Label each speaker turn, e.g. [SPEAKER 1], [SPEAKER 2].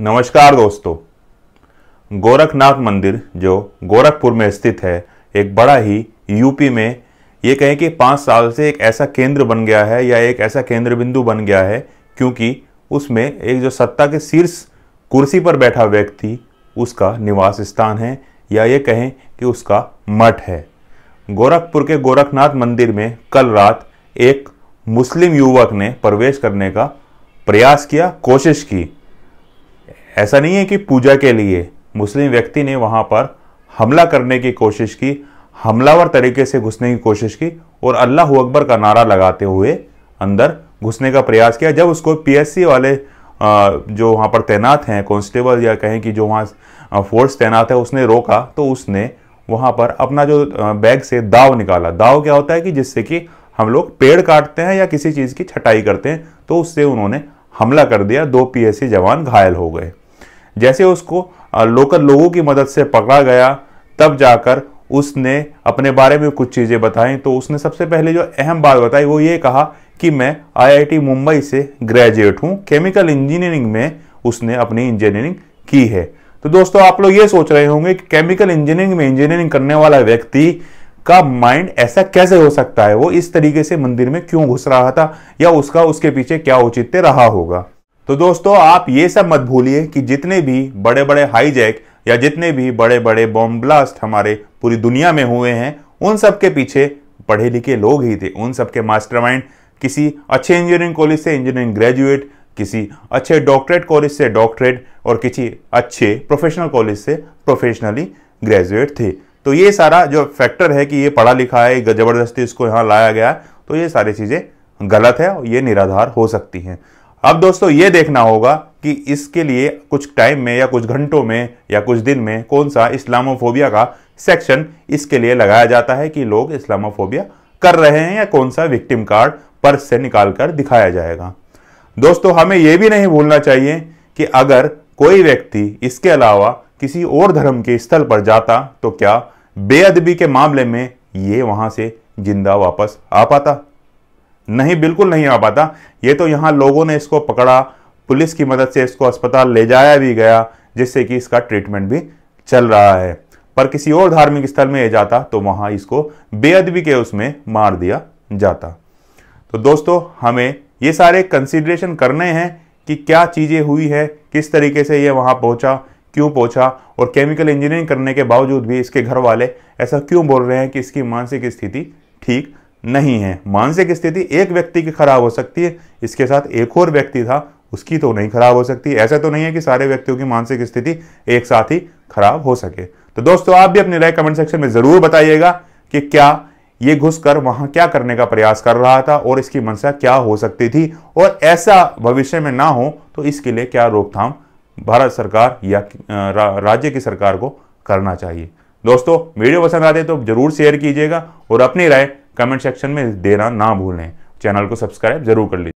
[SPEAKER 1] नमस्कार दोस्तों गोरखनाथ मंदिर जो गोरखपुर में स्थित है एक बड़ा ही यूपी में ये कहें कि पाँच साल से एक ऐसा केंद्र बन गया है या एक ऐसा केंद्र बिंदु बन गया है क्योंकि उसमें एक जो सत्ता के शीर्ष कुर्सी पर बैठा व्यक्ति उसका निवास स्थान है या ये कहें कि उसका मठ है गोरखपुर के गोरखनाथ मंदिर में कल रात एक मुस्लिम युवक ने प्रवेश करने का प्रयास किया कोशिश की ऐसा नहीं है कि पूजा के लिए मुस्लिम व्यक्ति ने वहाँ पर हमला करने की कोशिश की हमलावर तरीके से घुसने की कोशिश की और अल्लाह अकबर का नारा लगाते हुए अंदर घुसने का प्रयास किया जब उसको पीएससी वाले जो वहाँ पर तैनात हैं कॉन्स्टेबल या कहें कि जो वहाँ फोर्स तैनात है उसने रोका तो उसने वहाँ पर अपना जो बैग से दाव निकाला दाव क्या होता है कि जिससे कि हम लोग पेड़ काटते हैं या किसी चीज़ की छटाई करते हैं तो उससे उन्होंने हमला कर दिया दो पीएससी जवान घायल हो गए जैसे उसको लोकल लोगों की मदद से पकड़ा गया तब जाकर उसने अपने बारे में कुछ चीज़ें बताई तो उसने सबसे पहले जो अहम बात बताई वो ये कहा कि मैं आईआईटी मुंबई से ग्रेजुएट हूँ केमिकल इंजीनियरिंग में उसने अपनी इंजीनियरिंग की है तो दोस्तों आप लोग ये सोच रहे होंगे कि केमिकल इंजीनियरिंग में इंजीनियरिंग करने वाला व्यक्ति का माइंड ऐसा कैसे हो सकता है वो इस तरीके से मंदिर में क्यों घुस रहा था या उसका उसके पीछे क्या औचित्य रहा होगा तो दोस्तों आप ये सब मत भूलिए कि जितने भी बड़े बड़े हाईजैक या जितने भी बड़े बड़े बॉम्ब ब्लास्ट हमारे पूरी दुनिया में हुए हैं उन सब के पीछे पढ़े लिखे लोग ही थे उन सब के मास्टरमाइंड किसी अच्छे इंजीनियरिंग कॉलेज से इंजीनियरिंग ग्रेजुएट किसी अच्छे डॉक्टरेट कॉलेज से डॉक्टरेट और किसी अच्छे प्रोफेशनल कॉलेज से प्रोफेशनली ग्रेजुएट थे तो ये सारा जो फैक्टर है कि ये पढ़ा लिखा है ज़बरदस्ती इसको यहाँ लाया गया है तो ये सारी चीज़ें गलत है और ये निराधार हो सकती हैं अब दोस्तों ये देखना होगा कि इसके लिए कुछ टाइम में या कुछ घंटों में या कुछ दिन में कौन सा इस्लामोफोबिया का सेक्शन इसके लिए लगाया जाता है कि लोग इस्लामोफोबिया कर रहे हैं या कौन सा विक्टिम कार्ड पर्स से निकाल कर दिखाया जाएगा दोस्तों हमें यह भी नहीं भूलना चाहिए कि अगर कोई व्यक्ति इसके अलावा किसी और धर्म के स्थल पर जाता तो क्या बेअदबी के मामले में ये वहां से जिंदा वापस आ पाता नहीं बिल्कुल नहीं आ पाता ये तो यहाँ लोगों ने इसको पकड़ा पुलिस की मदद से इसको अस्पताल ले जाया भी गया जिससे कि इसका ट्रीटमेंट भी चल रहा है पर किसी और धार्मिक स्थल में ये जाता तो वहाँ इसको बेअदबी के उसमें मार दिया जाता तो दोस्तों हमें ये सारे कंसिडरेशन करने हैं कि क्या चीज़ें हुई है किस तरीके से ये वहाँ पहुँचा क्यों पहुँचा और केमिकल इंजीनियरिंग करने के बावजूद भी इसके घर वाले ऐसा क्यों बोल रहे हैं कि इसकी मानसिक स्थिति ठीक नहीं है मानसिक स्थिति एक व्यक्ति की खराब हो सकती है इसके साथ एक और व्यक्ति था उसकी तो नहीं खराब हो सकती ऐसा तो नहीं है कि सारे व्यक्तियों की मानसिक स्थिति एक साथ ही खराब हो सके तो दोस्तों आप भी अपनी राय कमेंट सेक्शन में ज़रूर बताइएगा कि क्या ये घुसकर वहां क्या करने का प्रयास कर रहा था और इसकी मंशा क्या हो सकती थी और ऐसा भविष्य में ना हो तो इसके लिए क्या रोकथाम भारत सरकार या रा, राज्य की सरकार को करना चाहिए दोस्तों वीडियो पसंद आते तो जरूर शेयर कीजिएगा और अपनी राय कमेंट सेक्शन में देना ना भूलें चैनल को सब्सक्राइब जरूर कर लीजिए